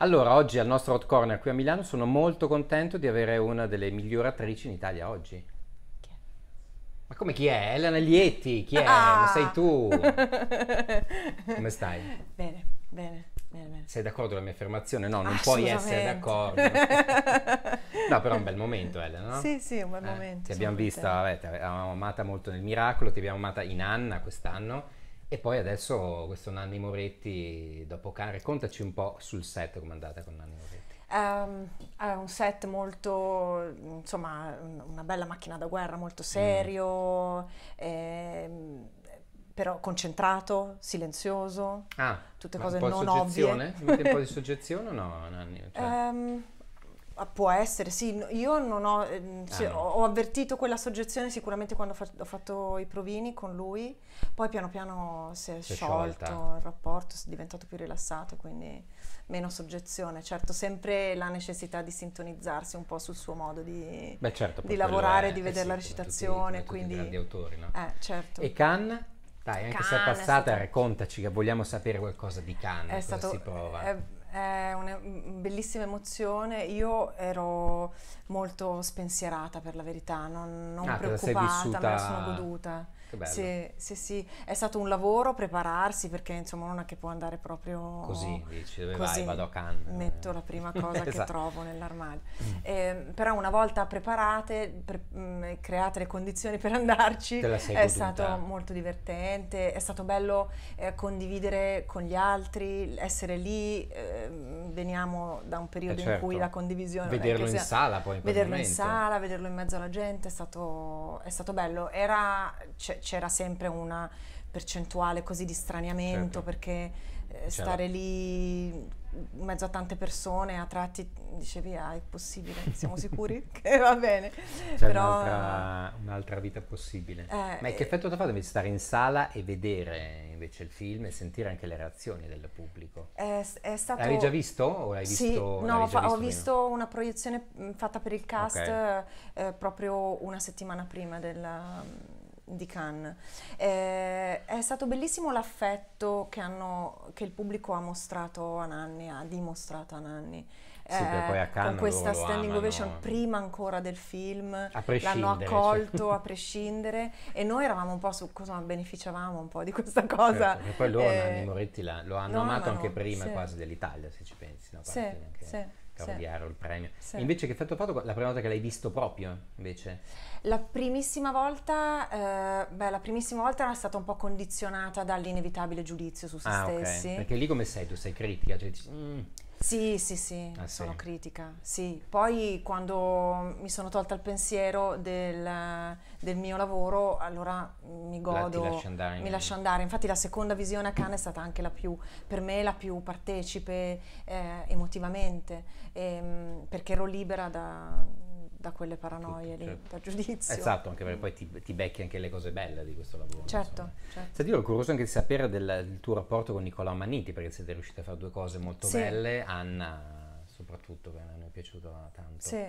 Allora, oggi al nostro Hot Corner qui a Milano sono molto contento di avere una delle migliori attrici in Italia oggi. Chi è? Ma come chi è? Elena Lietti, chi è? Ah! Lo sei tu. come stai? Bene, bene. Bene, bene. Sei d'accordo con la mia affermazione? No, non puoi essere d'accordo. no, però è un bel momento, Elena, no? Sì, sì, un bel eh, momento. Ti abbiamo vista, vabbè, ti avevamo amata molto nel Miracolo, ti abbiamo amata in Anna quest'anno e poi adesso questo Nanni Moretti dopo Cane, contaci un po' sul set come è andata con Nanni Moretti. Um, è un set molto, insomma, una bella macchina da guerra, molto serio, mm. ehm, però concentrato, silenzioso, ah, tutte cose non ovvie. un po' di soggezione o no, Nanni? Cioè. Um, Può essere, sì. Io non ho, eh, sì, ah, no. ho avvertito quella soggezione sicuramente quando ho fatto i provini con lui, poi piano piano si è si sciolto sciolta. il rapporto, è diventato più rilassato, quindi meno soggezione. Certo, sempre la necessità di sintonizzarsi un po' sul suo modo di, Beh, certo, di lavorare, è, di eh vedere eh sì, la recitazione. Tutti, quindi, grandi autori, no? Eh, certo. E Can? Dai, anche Cannes se è passata, è stato... raccontaci che vogliamo sapere qualcosa di Can, è stato, si prova. È, eh, è una bellissima emozione. Io ero molto spensierata per la verità, non, non ah, preoccupata, me la sono goduta. Sì, sì, sì, è stato un lavoro prepararsi perché insomma non è che può andare proprio così, dici dove così. vai, vado a Cannes. Metto la prima cosa esatto. che trovo nell'armadio. Mm. Eh, però una volta preparate, pre- mh, mm, create le condizioni per andarci, è stato molto divertente, è stato bello eh, condividere con gli altri, essere lì. Eh, Ehm, veniamo da un periodo eh certo. in cui certo. la condivisione... Vederlo in sia, sala poi. In vederlo in sala, vederlo in mezzo alla gente è stato, è stato bello. Era, c'era sempre una percentuale così di straniamento certo. perché eh, certo. stare lì in mezzo a tante persone a tratti dicevi ah è possibile siamo sicuri che va bene C'è però un'altra, un'altra vita possibile eh, ma che eh. effetto ti ha fatto invece stare in sala e vedere invece il film e sentire anche le reazioni del pubblico è, è stato l'avevi già visto o l'hai sì, visto no fa- visto ho visto meno? una proiezione mm, fatta per il cast okay. eh, proprio una settimana prima del di Cannes. Eh, è stato bellissimo l'affetto che, hanno, che il pubblico ha mostrato a Nanni, ha dimostrato a Nanni. Sì, eh, con questa standing lo ovation prima ancora del film, l'hanno accolto cioè. a prescindere e noi eravamo un po' su cosa beneficiavamo un po' di questa cosa. Certo, e poi loro eh, Nanni Moretti la, lo hanno no, amato no, anche prima sì. quasi dell'Italia se ci pensi, no? Sì, anche... sì cavolo sì. il premio. Sì. Invece che effetto ha fatto la prima volta che l'hai visto proprio, invece? La primissima volta, eh, beh, la primissima volta era stata un po' condizionata dall'inevitabile giudizio su se ah, stessi. Okay. Perché lì come sei? Tu sei critica? Cioè, mm. Sì, sì, sì, ah, sono sì. critica, sì. Poi quando mi sono tolta il pensiero del, del mio lavoro, allora mi godo, la, lascio andare, mi lascio andare. Infatti la seconda visione a Cannes è stata anche la più, per me, la più partecipe eh, emotivamente, ehm, perché ero libera da da quelle paranoie Tutto, lì, certo. da giudizio. Esatto, anche perché poi ti, ti, becchi anche le cose belle di questo lavoro. Certo, certo. Senti, ero curioso anche di sapere del, del, tuo rapporto con Nicola Maniti, perché siete riusciti a fare due cose molto sì. belle, Anna soprattutto, che mi è piaciuta tanto. Sì,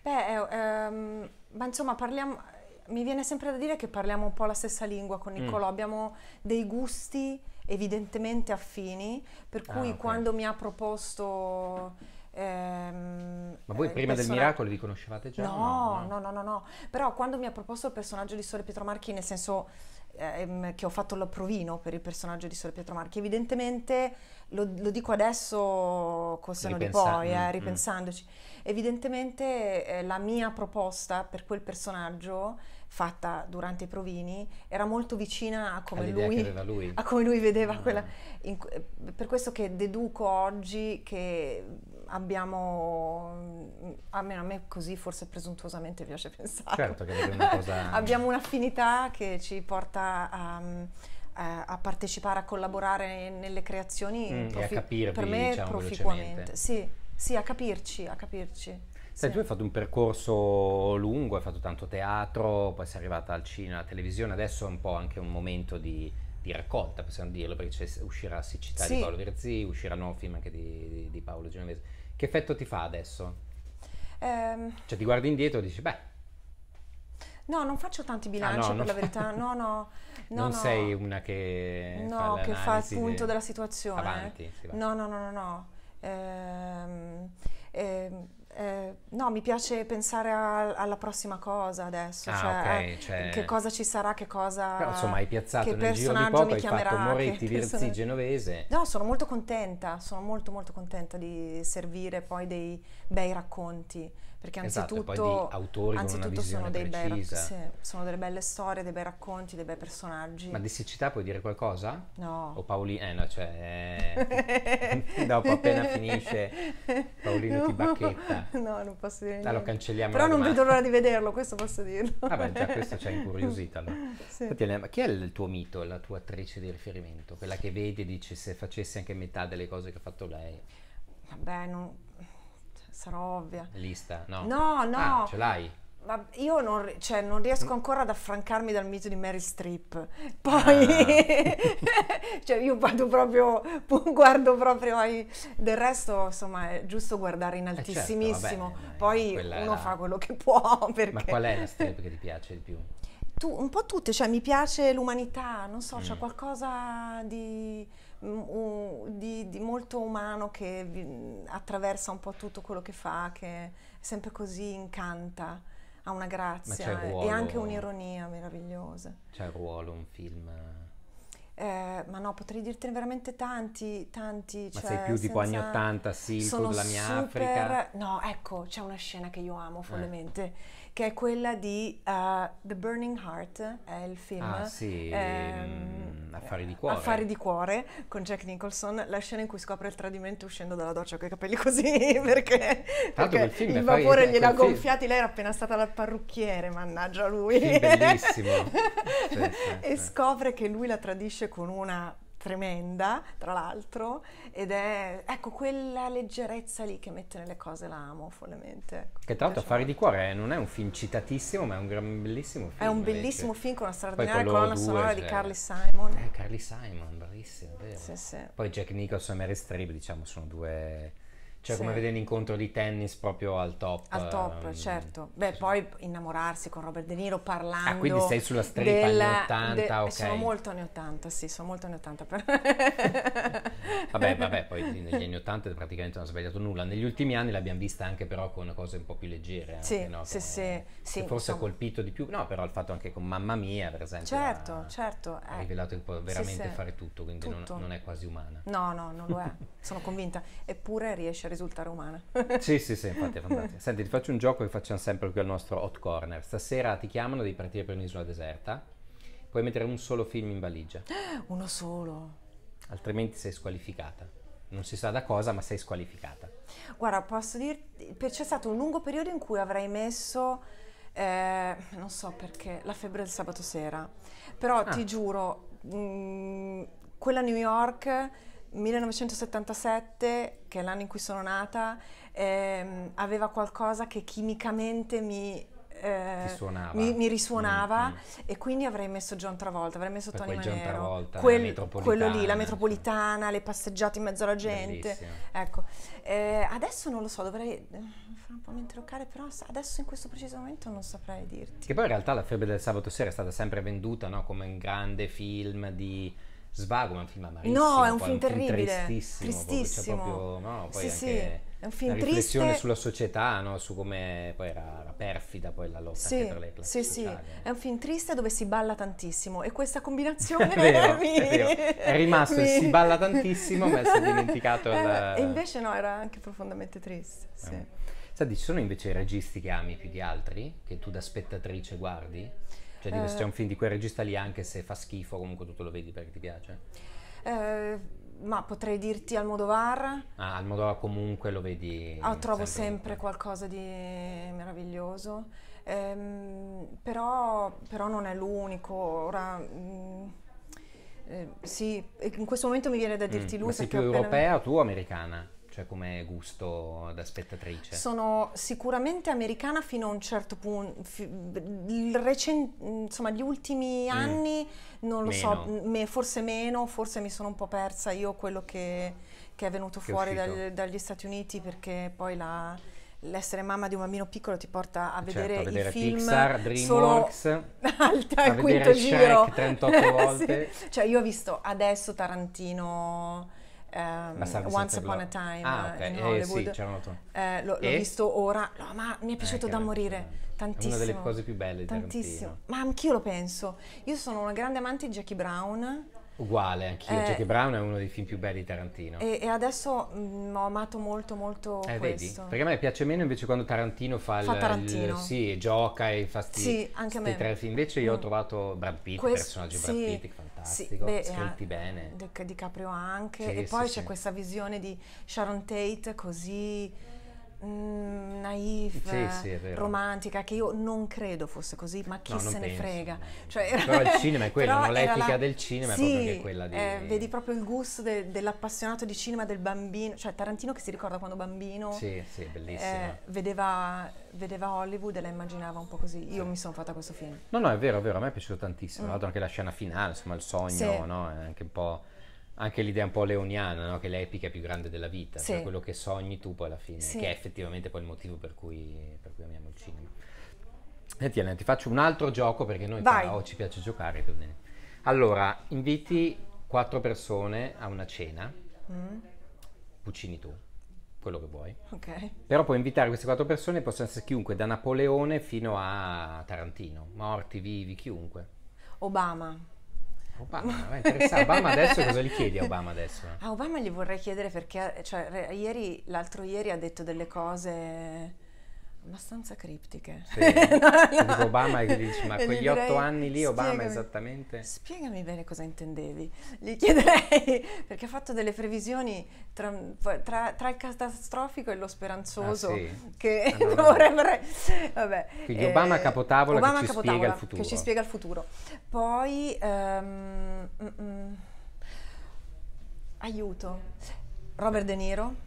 beh, ehm, ma insomma parliamo, mi viene sempre da dire che parliamo un po' la stessa lingua con Nicola, mm. abbiamo dei gusti evidentemente affini, per ah, cui ah, okay. quando mi ha proposto Ehm, Ma voi eh, prima persona... del miracolo li conoscevate già? No no? no no? no, no, Però quando mi ha proposto il personaggio di Sole Pietro Marchi, nel senso ehm, che ho fatto l'approvino per il personaggio di Sole Pietro Marchi, evidentemente, lo, lo dico adesso col seno di poi, eh, mm, mm. ripensandoci, mm. evidentemente eh, la mia proposta per quel personaggio fatta durante i provini era molto vicina a come, lui, lui. A come lui, vedeva ah. quella. In, eh, per questo che deduco oggi che abbiamo, mm, almeno a me così forse presuntuosamente piace pensare, certo una cosa... abbiamo un'affinità che ci porta a... Mm, eh, a partecipare, a collaborare nelle creazioni mm, profi- e a capirvi, per me diciamo, proficuamente. Sì, sì, a capirci, a capirci. Sì. tu hai fatto un percorso lungo, hai fatto tanto teatro, poi sei arrivata al cinema, alla televisione, adesso è un po' anche un momento di, di raccolta, possiamo dirlo, perché uscirà Siccità sì. di Paolo Verzi, uscirà un nuovo film anche di, di, di, Paolo Genovese. Che effetto ti fa adesso? Um, cioè ti guardi indietro e dici, beh... No, non faccio tanti ah, bilanci ah, no, per la verità, no, no. No, non no. sei una che no, fa che fa il punto della situazione. Eh. Avanti, no, no, no, no, no. Ehm, ehm, eh, no, mi piace pensare a, alla prossima cosa adesso, ah, cioè, okay, eh, cioè, che cosa ci sarà, che cosa... Però insomma hai piazzato che nel giro di poco, hai fatto Moretti, Virzi, Genovese. No, sono molto contenta, sono molto molto contenta di servire poi dei bei racconti. Perché esatto, anzitutto, esatto, anzitutto sono, dei bei, sì, sono delle belle storie, dei bei racconti, dei bei personaggi. Ma di siccità puoi dire qualcosa? No. O Paolino, eh, no, cioè, eh, dopo appena finisce Paolino no. ti bacchetta. No, non posso dire niente. Ah, lo cancelliamo. Però non vedo l'ora di vederlo, questo posso dirlo. Vabbè, ah, già questo ci ha incuriosito allora. sì. Tatiana, chi è il tuo mito, la tua attrice di riferimento? Quella che vedi e dici se facessi anche metà delle cose che ha fatto lei? Vabbè, non sarò ovvia. Lista, no? No, ah, no. Ah, ce l'hai? Ma io non, cioè, non, riesco ancora ad affrancarmi dal mito di Mary Streep. Poi, ah. cioè, io vado proprio, guardo proprio ai... Del resto, insomma, è giusto guardare in altissimissimo. Eh certo, bene, Poi uno la... fa quello che può. Perché... Ma qual è la Streep che ti piace di più? Tu, un po' tutte, cioè mi piace l'umanità, non so, mm. c'è qualcosa di Mm, di, di, molto umano che attraversa un po' tutto quello che fa, che è sempre così incanta, ha una grazia e anche un'ironia meravigliosa. C'è il ruolo, un film eh, ma no, potrei dirtene veramente tanti, tanti. Ma cioè, sei più tipo senza... anni 80, sì, sono la mia super... Africa. No, ecco, c'è una scena che io amo eh. follemente, eh. che è quella di uh, The Burning Heart, è il film. Ah sì, ehm, mm, Affari di cuore. Affari di cuore, con Jack Nicholson, la scena in cui scopre il tradimento uscendo dalla doccia con i capelli così, perché, perché il, film il vapore gliel'ha gonfiati, film. lei era appena stata dal parrucchiere, mannaggia lui. Film bellissimo. sì, sì, e scopre che lui la tradisce esce con una tremenda, tra l'altro, ed è ecco quella leggerezza lì che mette nelle cose la amo follemente. Che tra l'altro Affari di cuore eh, non è un film citatissimo, ma è un gran, bellissimo film. È un bellissimo invece. film con una straordinaria colonna due, sonora cioè... di Carly Simon. Eh, Carly Simon, bravissimo, vero. Sì, sì. Poi Jack Nicholson e Mary Streep, diciamo, sono due cioè sì. come vedere l'incontro di tennis proprio al top. Al top, um, certo. Beh, sì. poi innamorarsi con Robert De Niro ah, parlando... Ah, quindi sei sulla striscia del, anni 80, de, ok. Sono molto anni 80, sì, sono molto anni 80. Per... vabbè, vabbè, poi negli anni 80 praticamente non ho sbagliato nulla. Negli ultimi anni l'abbiamo vista anche però con cose un po' più leggere. Anche, sì, no? sì, sì, sì. Che forse ha colpito di più, no, però il fatto anche con Mamma Mia, per esempio. Certo, la, certo. Ha eh. rivelato che può veramente sì, fare tutto, quindi tutto. Non, non, è quasi umana. No, no, non lo è, sono convinta. Eppure riesce a risultare umana. sì, sì, sì, infatti è fantastico. Senti, ti faccio un gioco che facciamo sempre qui al nostro hot corner. Stasera ti chiamano, devi partire per un'isola deserta, puoi mettere un solo film in valigia. Uno solo? Altrimenti sei squalificata. Non si sa da cosa, ma sei squalificata. Guarda, posso dirti, c'è stato un lungo periodo in cui avrei messo... Eh, non so perché, la febbre del sabato sera. Però ah. ti giuro, mh, mm, quella New York 1977, che è l'anno in cui sono nata, ehm, aveva qualcosa che chimicamente mi eh, mi, mi, risuonava mm, mm. e quindi avrei messo John Travolta, avrei messo per Tony Manero, quel, quello lì, la metropolitana, le passeggiate in mezzo alla gente. Ecco, eh, adesso non lo so, dovrei eh, un po' mente locale, però adesso in questo preciso momento non saprei dirti. Che poi in realtà la febbre del sabato sera è stata sempre venduta no? come un grande film di Svago ma è un film amarissimo. No, è un film terribile. tristissimo. Cioè, tristissimo. Proprio, proprio, no, poi sì, sì, È un film triste. riflessione sulla società, no? su come poi era la perfida poi la lotta sì, tra le classi Sì, sociali. sì. È un film triste dove si balla tantissimo e questa combinazione è, vero, mi... è, vero. è rimasto mi... si balla tantissimo ma si è dimenticato eh, la... E invece no, era anche profondamente triste, sì. Eh. Senti, ci sono invece i registi che ami più di altri, che tu da spettatrice guardi? Cioè, di questo è un film di quel regista lì, anche se fa schifo, comunque tu te lo vedi perché ti piace. Eh, ma potrei dirti Almodovar. Ah, Almodovar comunque lo vedi. Ah, trovo sempre, sempre qualcosa di meraviglioso. Ehm, però, però, non è l'unico. Ora. Mh, mm, eh, sì, in questo momento mi viene da mm, dirti mm, lui. Ma sei più europea appena... o tu americana? Cioè come gusto da spettatrice? Sono sicuramente americana fino a un certo punto. Fi, recen, insomma, gli ultimi mm. anni mm. non lo meno. so, me, forse meno, forse mi sono un po' persa io quello che, che è venuto che fuori è dagli, dagli Stati Uniti perché poi la, l'essere mamma di un bambino piccolo ti porta a certo, vedere, certo, a vedere i film Pixar, DreamWorks, al t- a quinto vedere giro. Shrek 38 volte. sì. Cioè io ho visto adesso Tarantino Um, Once Upon a Time ah, eh, okay. in eh, Hollywood. Eh, sì, eh, l'ho, l'ho visto ora, no, ma mi è eh, piaciuto eh, da morire. Tantissimo. È una delle cose più belle di Tantissimo. Ma anch'io lo penso. Io sono una grande amante di Jackie Brown. Uguale, anch'io. Eh, Jackie Brown è uno dei film più belli di Tarantino. E, e adesso mh, mm, ho amato molto, molto eh, Vedi? Perché a me piace meno invece quando Tarantino fa, fa il, Tarantino. il sì, gioca e fa sti, sì, anche a me. tre film. Invece io mm. ho trovato Brad Pitt, Questo, personaggio sì. Brad Pitt, fantastico, sì, beh, scritti eh, bene. Di, Caprio anche, sì, e poi sì, c'è questa visione di Sharon Tate così mh, mm, naif, sì, sì, romantica, che io non credo fosse così, ma chi no, se ne penso, frega. No. Cioè, però il cinema è quello, no? l'etica la... del cinema sì, è proprio che quella di... Eh, vedi proprio il gusto de, dell'appassionato di cinema, del bambino, cioè Tarantino che si ricorda quando bambino sì, sì, eh, vedeva, vedeva, Hollywood e la immaginava un po' così. Io mi sono fatta questo film. No, no, è vero, è vero, a me è piaciuto tantissimo, mm. anche la scena finale, insomma il sogno, no? È anche un po' anche l'idea un po' leoniana, no? che l'epica è più grande della vita, cioè sì. cioè quello che sogni tu poi alla fine, sì. che è effettivamente poi il motivo per cui, per cui amiamo il cinema. Senti Elena, ti faccio un altro gioco perché noi Vai. però oh, ci piace giocare. Allora, inviti quattro persone a una cena, mm. cucini tu, quello che vuoi. Ok. Però puoi invitare queste quattro persone, possono essere chiunque, da Napoleone fino a Tarantino, morti, vivi, chiunque. Obama. Obama, è Obama adesso cosa gli chiedi a Obama adesso? A Obama gli vorrei chiedere perché, cioè, ieri, l'altro ieri ha detto delle cose abbastanza criptiche. Sì, no? Obama e gli ma quegli direi, otto anni lì Obama spiegami, esattamente... Spiegami bene cosa intendevi, gli chiederei, perché ha fatto delle previsioni tra, tra, tra il catastrofico e lo speranzoso ah, sì. che ah, no, no. Vabbè, Quindi eh, Obama capotavola Obama che ci capotavola, spiega il futuro. Che ci spiega il futuro. Poi... Um, mm, mm, aiuto. Robert De Niro.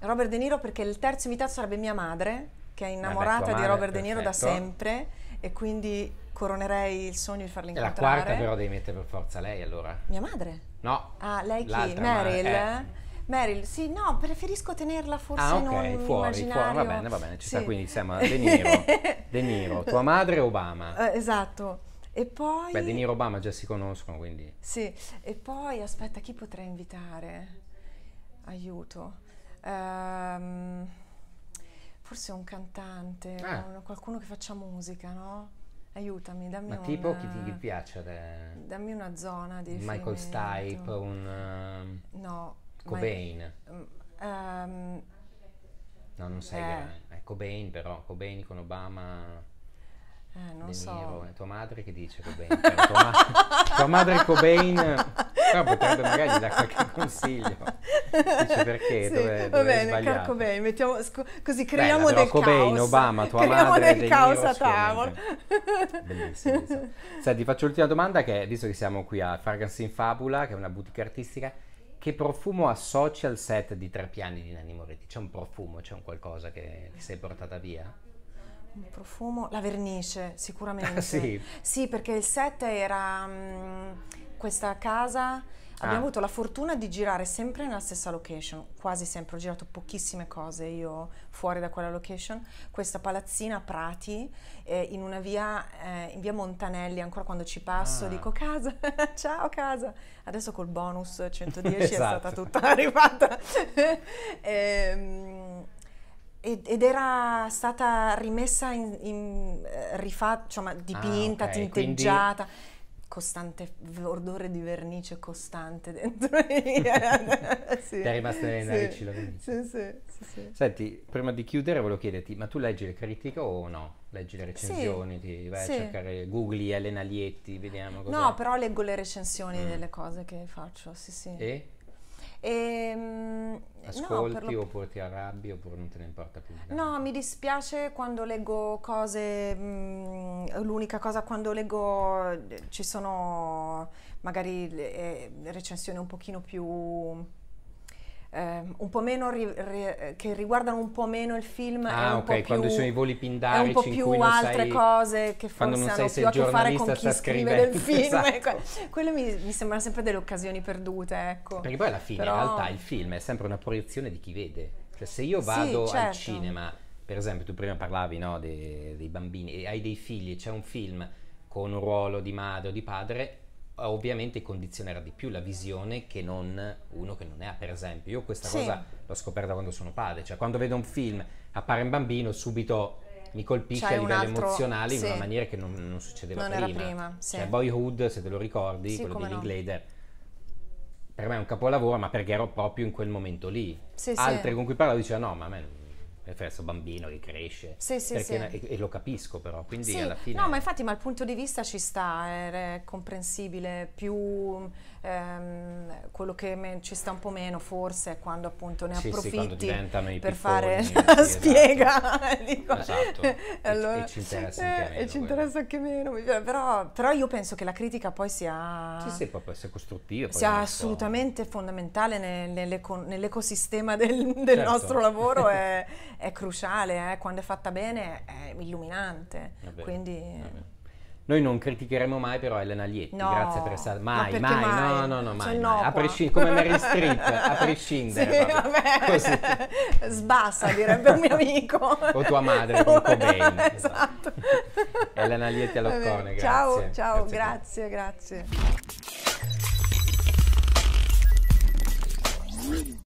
Robert De Niro perché il terzo invitato sarebbe mia madre che è eh, innamorata di Robert De Niro da sempre e quindi coronerei il sogno di farla incontrare. la quarta però devi mettere per forza lei allora. Mia madre? No. Ah, lei chi? Meryl? Eh. Meryl, sì, no, preferisco tenerla forse ah, okay, non fuori, immaginario. fuori, va bene, va bene, ci sì. sta, quindi siamo De Niro, De Niro, tua madre Obama. Eh, esatto. E poi... Beh, De Niro e Obama già si conoscono, quindi... Sì, e poi, aspetta, chi potrei invitare? Aiuto. Ehm... Um... Forse un cantante, ah. Eh. un, qualcuno che faccia musica, no? Aiutami, dammi un... Ma un, tipo chi ti piace? De... Dammi una zona di Michael Stipe, un... Uh, no. Cobain. Ma, um, ehm, no, non sei... Eh. Eh, Cobain però, Cobain con Obama... Eh, non so. Niro. Tua madre che dice Cobain? tua, ma- tua madre Cobain Però potrebbe magari dare qualche consiglio. Dice perché, sì, dove, va bene, Carco Bay, mettiamo, così creiamo Bella, del Cobain, caos. Obama, tua creiamo madre, del caos a tavolo Bellissimo. Insomma. Senti, faccio l'ultima domanda che, visto che siamo qui a Fragrance in Fabula, che è una boutique artistica, che profumo associa al set di Tre Piani di Nanni Moretti? C'è un profumo, c'è un qualcosa che ti sei portata via? Un profumo? La vernice, sicuramente. sì. sì, perché il set era... Mh, mm, questa casa abbiamo ah. avuto la fortuna di girare sempre nella stessa location, quasi sempre, ho girato pochissime cose io fuori da quella location, questa palazzina a Prati, eh, in una via, eh, in via Montanelli, ancora quando ci passo ah. dico casa, ciao casa, adesso col bonus 110 esatto. è stata esatto. tutta arrivata. e, ehm, ed era stata rimessa in, in eh, rifatta, cioè, dipinta, ah, okay. tinteggiata. Quindi costante odore di vernice costante dentro sì. Ti è rimasto nelle narici sì. la vernice. Sì, sì, sì, sì, Senti, prima di chiudere volevo chiederti, ma tu leggi le critiche o no? Leggi le recensioni, ti vai a cercare Googli, Elena Lietti, vediamo cosa... No, però leggo le recensioni mm. delle cose che faccio, sì sì. E? E, ehm, Ascolti no, oppure ti arrabbi oppure non te ne importa più? No, mi dispiace quando leggo cose, mh, l'unica cosa quando leggo eh, ci sono magari eh, recensioni un pochino più eh, un po' meno ri, ri, eh, che riguardano un po' meno il film. Ah, ok, più, quando ci sono i voli pindarici, è un po' più altre sai, cose che forse hanno più a che fare con chi scrive del film. Ecco. esatto. Quelle mi, mi sembrano sempre delle occasioni perdute, ecco. Perché poi alla fine, Però... in realtà, il film è sempre una proiezione di chi vede. Cioè, se io vado sì, certo. al cinema, per esempio, tu prima parlavi no, dei, dei bambini, e hai dei figli, c'è un film con un ruolo di madre o di padre, ovviamente condizionerà di più la visione che non uno che non ne ha, per esempio. Io questa sì. cosa l'ho scoperta quando sono padre, cioè quando vedo un film, appare un bambino, subito mi colpisce a livello altro, emozionale sì. in una maniera che non, non succedeva non prima. prima sì. cioè, Boyhood, se te lo ricordi, sì, quello di Linklater, no. per me è un capolavoro, ma perché ero proprio in quel momento lì. Altri con cui parlavo dicevano no, ma a me non verso bambino che cresce. Sì, sì, sì. E, e, lo capisco però, quindi sì, alla fine... No, ma infatti ma il punto di vista ci sta, eh, è, comprensibile, più ehm, quello che me, ci sta un po' meno forse è quando appunto ne sì, approfitti sì, per fare la esatto. spiega. Esatto. esatto. Allora, e, ci interessa anche eh, meno. E ci interessa anche meno, però, però, io penso che la critica poi sia... Sì, sì, poi, poi sia costruttiva. Poi sia assolutamente fondamentale nell'ecosistema del, del certo. nostro lavoro. È, è cruciale, eh? quando è fatta bene è illuminante. Vabbè, Quindi... Vabbè. Noi non criticheremo mai però Elena Lietti, no, grazie per essere mai, ma mai, mai, no, no, no, cioè, mai, cioè, no, mai. a prescindere, come Mary Streep, a prescindere, sì, sbassa direbbe un mio amico, o tua madre con Cobain, esatto. esatto, Elena Lietti all'Occone, grazie. Ciao, ciao, grazie, grazie. grazie.